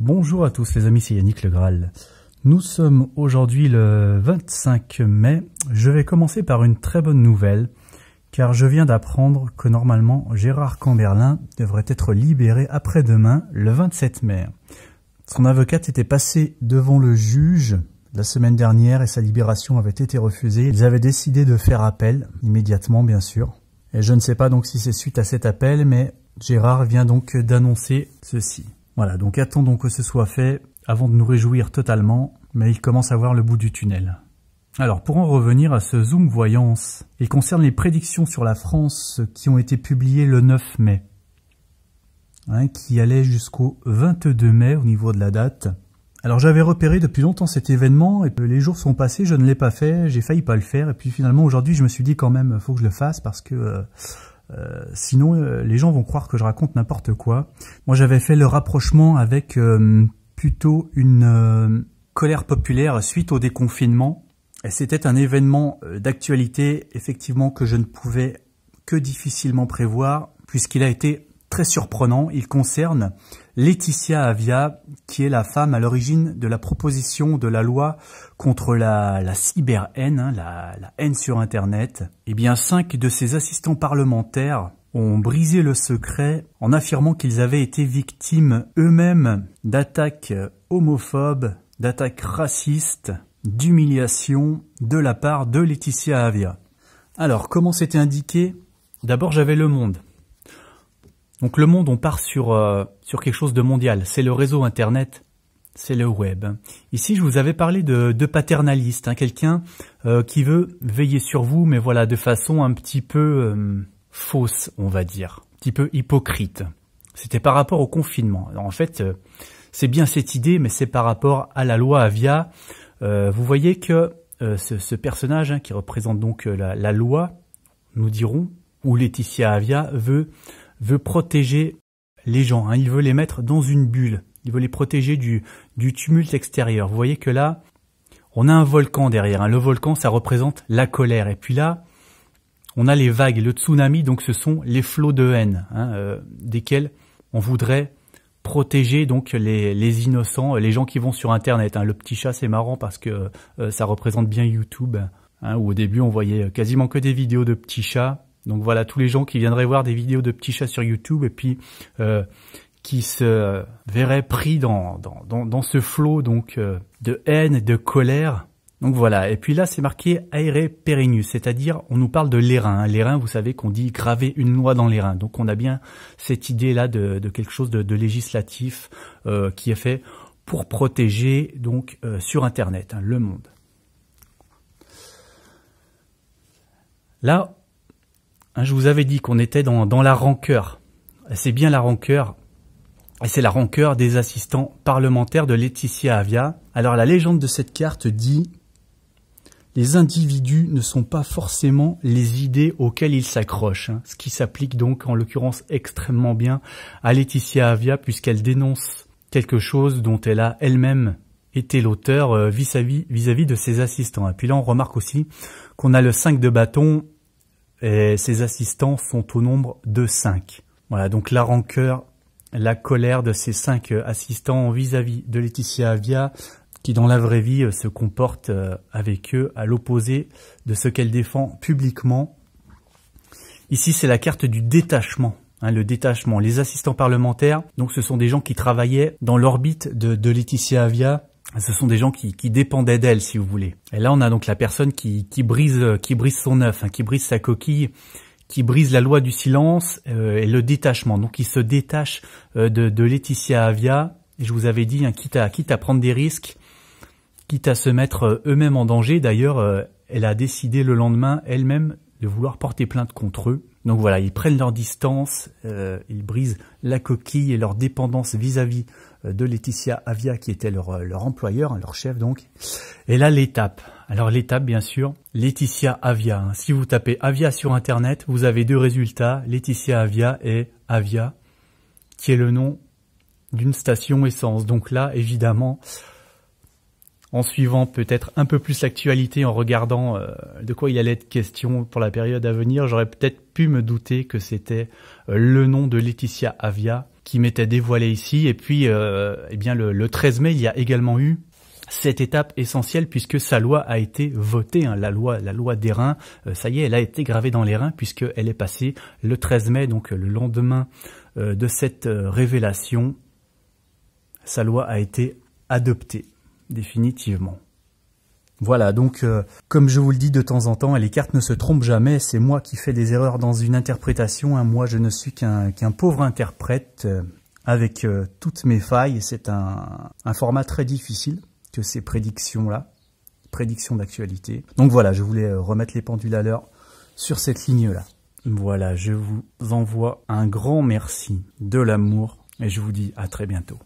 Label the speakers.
Speaker 1: Bonjour à tous les amis, c'est Yannick Le Graal. Nous sommes aujourd'hui le 25 mai. Je vais commencer par une très bonne nouvelle, car je viens d'apprendre que normalement Gérard Camberlin devrait être libéré après-demain, le 27 mai. Son avocate était passée devant le juge la semaine dernière et sa libération avait été refusée. Ils avaient décidé de faire appel, immédiatement bien sûr. Et je ne sais pas donc si c'est suite à cet appel, mais Gérard vient donc d'annoncer ceci. Voilà, donc attendons que ce soit fait avant de nous réjouir totalement, mais il commence à voir le bout du tunnel. Alors pour en revenir à ce zoom voyance, il concerne les prédictions sur la France qui ont été publiées le 9 mai, hein, qui allaient jusqu'au 22 mai au niveau de la date. Alors j'avais repéré depuis longtemps cet événement et les jours sont passés, je ne l'ai pas fait, j'ai failli pas le faire et puis finalement aujourd'hui je me suis dit quand même faut que je le fasse parce que euh, euh, sinon, euh, les gens vont croire que je raconte n'importe quoi. Moi, j'avais fait le rapprochement avec euh, plutôt une colère populaire suite au déconfinement. C'était un événement d'actualité, effectivement, que je ne pouvais que difficilement prévoir, puisqu'il a été très surprenant. Il concerne Laetitia Avia, qui est la femme à l'origine de la proposition de la loi contre la, cyberhaine, hein, la, la, haine sur Internet, eh bien cinq de ses assistants parlementaires ont brisé le secret en affirmant qu'ils avaient été victimes eux-mêmes d'attaques homophobes, d'attaques racistes, d'humiliations de la part de Laetitia Avia. Alors, comment c'était indiqué D'abord, j'avais Le Monde. Donc le monde, on part sur, euh, sur quelque chose de mondial. C'est le réseau Internet, c'est le web. Ici, je vous avais parlé de, de paternaliste, hein. quelqu'un euh, qui veut veiller sur vous, mais voilà, de façon un petit peu euh, fausse, on va dire, un petit peu hypocrite. C'était par rapport au confinement. en fait, c'est bien cette idée, mais c'est par rapport à la loi Avia. vous voyez que ce, personnage hein, qui représente donc la, la loi, nous dirons, ou Laetitia Avia veut veut protéger les gens, hein, il veut les mettre dans une bulle, il veut les protéger du, du tumulte extérieur. Vous voyez que là, on a un volcan derrière. Hein. Le volcan, ça représente la colère. Et puis là, on a les vagues, le tsunami, donc ce sont les flots de haine, hein, euh, desquels on voudrait protéger donc les, les, innocents, les gens qui vont sur Internet. Hein. Le petit chat, c'est marrant parce que euh, ça représente bien YouTube, hein. où au début on voyait quasiment que des vidéos de petits chats donc voilà, tous les gens qui viendraient voir des vidéos de petits chats sur YouTube et puis euh, qui se verraient pris dans, dans, dans, dans ce flot donc euh, de haine et de colère. Donc voilà, et puis là c'est marqué aéré périnus, c'est-à-dire on nous parle de l'airain. L'airain, vous savez qu'on dit graver une noix dans l'airain. Donc on a bien cette idée là de, de quelque chose de, de législatif euh, qui est fait pour protéger donc euh, sur Internet hein, le monde. Là, Hein, je vous avais dit qu'on était dans, la rancœur. C'est bien la rancœur. Et c'est la rancœur des assistants parlementaires de Laetitia Avia. Alors la légende de cette carte dit les individus ne sont pas forcément les idées auxquelles ils s'accrochent, hein, ce qui s'applique donc en l'occurrence extrêmement bien à Laetitia Avia puisqu'elle dénonce quelque chose dont elle a elle-même été l'auteur euh, vis-à-vis -vis, -vis de ses assistants. Et puis là on remarque aussi qu'on a le 5 de bâton et ses assistants sont au nombre de cinq. Voilà, donc la rancœur, la colère de ces cinq euh, assistants vis-à-vis de Laetitia Avia, qui dans la vraie vie euh, se comporte euh, avec eux à l'opposé de ce qu'elle défend publiquement. Ici, c'est la carte du détachement. Hein, le détachement, les assistants parlementaires, donc ce sont des gens qui travaillaient dans l'orbite de, de Laetitia Avia, ce sont des gens qui, dépendaient d'elle, si vous voulez. Et là, on a donc la personne qui, brise, qui brise son œuf, hein, qui brise sa coquille, qui brise la loi du silence euh, et le détachement. Donc, il se détache euh, de, Laetitia Avia. Et je vous avais dit, hein, quitte, à, quitte à prendre des risques, quitte à se mettre euh, eux-mêmes en danger. D'ailleurs, elle a décidé le lendemain elle-même de vouloir porter plainte contre eux. Donc voilà, ils prennent leur distance, euh, ils brisent la coquille et leur dépendance vis-à-vis euh, de Laetitia Avia, qui était leur, euh, leur employeur, hein, leur chef donc. Et là, l'étape. Alors l'étape, bien sûr, Laetitia Avia. Hein. Si vous tapez Avia sur Internet, vous avez deux résultats, Laetitia Avia et Avia, qui est le nom d'une station essence. Donc là, évidemment, en suivant peut-être un peu plus l'actualité, en regardant euh, de quoi il allait être question pour la période à venir, j'aurais peut-être pu me douter que c'était euh, le nom de Laetitia Avia qui m'était dévoilé ici. Et puis, euh, eh bien, le, 13 mai, il y a également eu cette étape essentielle puisque sa loi a été votée, hein, la loi, la loi des reins, ça y est, elle a été gravée dans les reins puisqu'elle est passée le 13 mai, donc le lendemain de cette révélation, sa loi a été adoptée définitivement. Voilà, donc euh, comme je vous le dis de temps en temps, les cartes ne se trompent jamais, c'est moi qui fais des erreurs dans une interprétation, hein. moi je ne suis qu'un pauvre interprète euh, avec euh, toutes mes failles, c'est un, format très difficile que ces prédictions-là, prédictions d'actualité. Donc voilà, je voulais remettre les pendules à l'heure sur cette ligne-là. Voilà, je vous envoie un grand merci, de l'amour, et je vous dis à très bientôt.